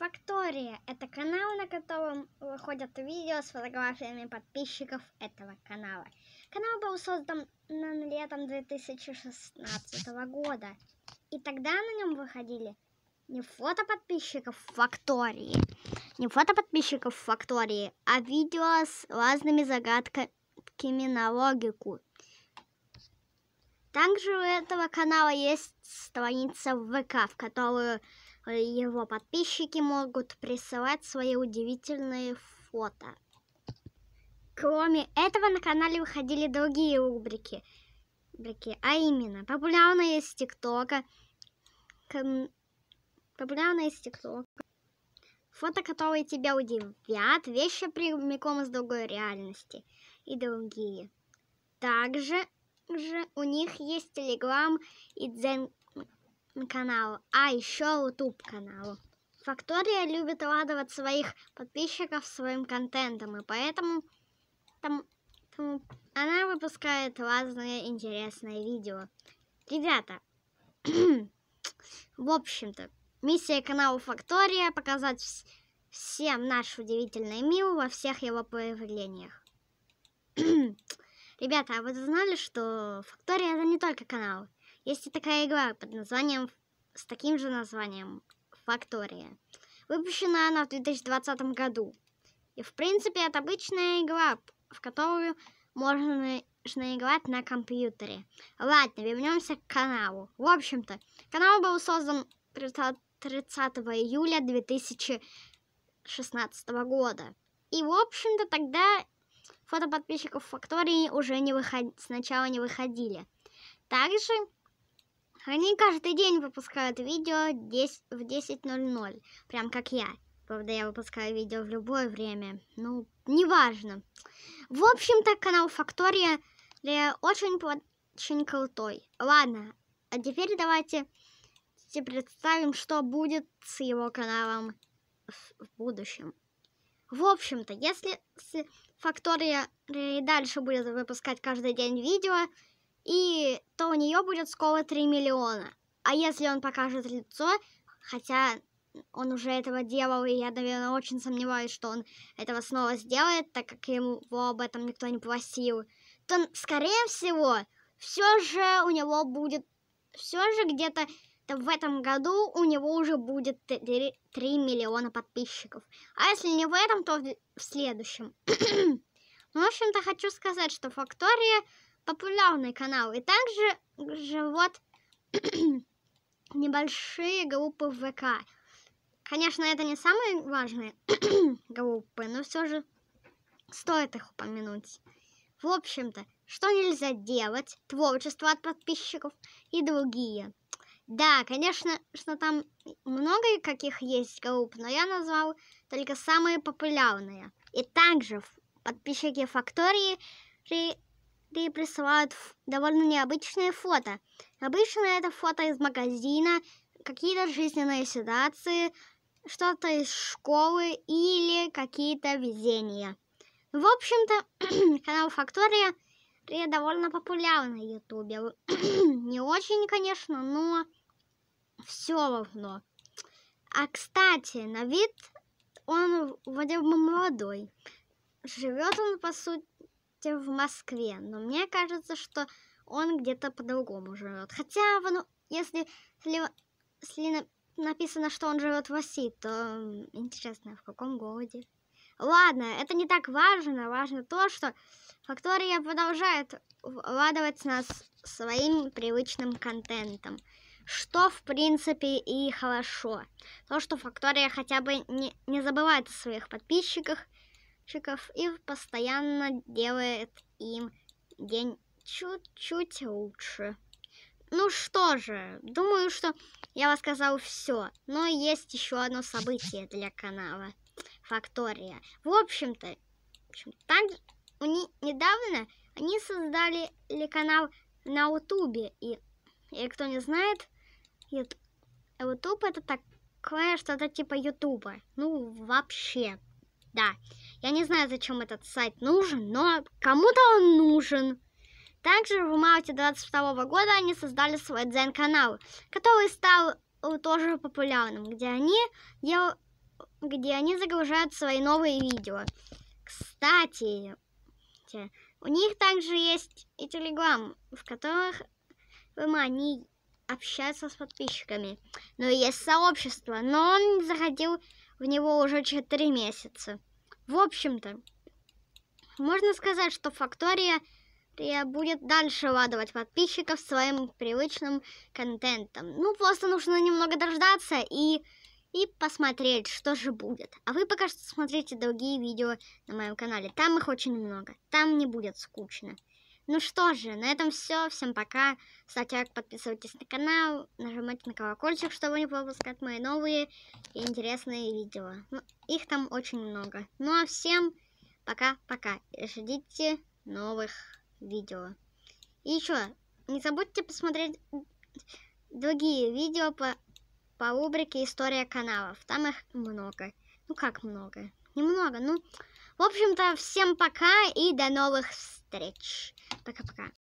Фактория – это канал, на котором выходят видео с фотографиями подписчиков этого канала. Канал был создан летом 2016 года, и тогда на нем выходили не фото подписчиков Фактории, не фото подписчиков Фактории, а видео с разными загадками на логику. Также у этого канала есть страница в ВК, в которую Э, его подписчики могут присылать свои удивительные фото. Кроме этого, на канале выходили другие рубрики, рубрики а именно популярные из ТикТока, популярные из ТикТока, фото, которые тебя удивят, вещи прямиком из другой реальности и другие. Также же у них есть Телеграм и Дзен каналу, а еще YouTube каналу. Фактория любит радовать своих подписчиков своим контентом, и поэтому там, там, она выпускает разные интересные видео. Ребята, в общем-то, миссия канала Фактория показать вс всем наш удивительный мир во всех его проявлениях. Ребята, а вы знали, что Фактория это не только канал? Есть и такая игра под названием, с таким же названием «Фактория». Выпущена она в 2020 году. И, в принципе, это обычная игра, в которую можно играть на компьютере. Ладно, вернемся к каналу. В общем-то, канал был создан 30, 30 июля 2016 года. И, в общем-то, тогда фото подписчиков Фактории уже не выход... сначала не выходили. Также они каждый день выпускают видео 10, в 10.00, прям как я. Правда, я выпускаю видео в любое время, ну, неважно. В общем-то, канал Фактория э, очень, очень крутой. Ладно, а теперь давайте представим, что будет с его каналом в будущем. В общем-то, если Фактория э, и дальше будет выпускать каждый день видео, и то у нее будет скоро 3 миллиона. А если он покажет лицо, хотя он уже этого делал, и я, наверное, очень сомневаюсь, что он этого снова сделает, так как ему об этом никто не просил, то, скорее всего, все же у него будет, все же где-то в этом году у него уже будет 3 миллиона подписчиков. А если не в этом, то в следующем. ну, в общем-то, хочу сказать, что Фактория популярный канал. И также живут небольшие группы в ВК. Конечно, это не самые важные группы, но все же стоит их упомянуть. В общем-то, что нельзя делать, творчество от подписчиков и другие. Да, конечно, что там много каких есть групп, но я назвал только самые популярные. И также подписчики Фактории да присылают довольно необычные фото. Обычно это фото из магазина, какие-то жизненные ситуации, что-то из школы или какие-то везения. В общем-то, канал Фактория довольно популярен на Ютубе. Не очень, конечно, но все равно. А, кстати, на вид он вроде бы молодой. Живет он, по сути, месте в Москве, но мне кажется, что он где-то по-другому живет. Хотя, ну, если, если написано, что он живет в России, то интересно, в каком городе. Ладно, это не так важно. Важно то, что фактория продолжает радовать нас своим привычным контентом. Что, в принципе, и хорошо. То, что фактория хотя бы не, не забывает о своих подписчиках – мальчиков и постоянно делает им день чуть-чуть лучше. Ну что же, думаю, что я вам рассказал все, но есть еще одно событие для канала Фактория. В общем-то, там они, недавно они создали канал на Ютубе, и, и кто не знает, Ютуб это такое что-то типа Ютуба, ну вообще, да. Я не знаю, зачем этот сайт нужен, но кому-то он нужен. Также в марте 22 года они создали свой дзен-канал, который стал э, тоже популярным, где они, дел... где они загружают свои новые видео. Кстати, у них также есть и Телеграм, в которых эм, они общаются с подписчиками. Но есть сообщество, но он заходил в него уже 4 месяца. В общем-то, можно сказать, что фактория э, будет дальше радовать подписчиков своим привычным контентом. Ну, просто нужно немного дождаться и, и посмотреть, что же будет. А вы пока что смотрите другие видео на моем канале. Там их очень много. Там не будет скучно. Ну что же, на этом все. Всем пока. Ставьте лайк, подписывайтесь на канал, нажимайте на колокольчик, чтобы не пропускать мои новые и интересные видео. Ну, их там очень много. Ну а всем пока-пока. Ждите новых видео. И еще, не забудьте посмотреть другие видео по, по рубрике «История каналов». Там их много. Ну как много? Немного, ну... В общем-то, всем пока и до новых встреч. 卡不卡？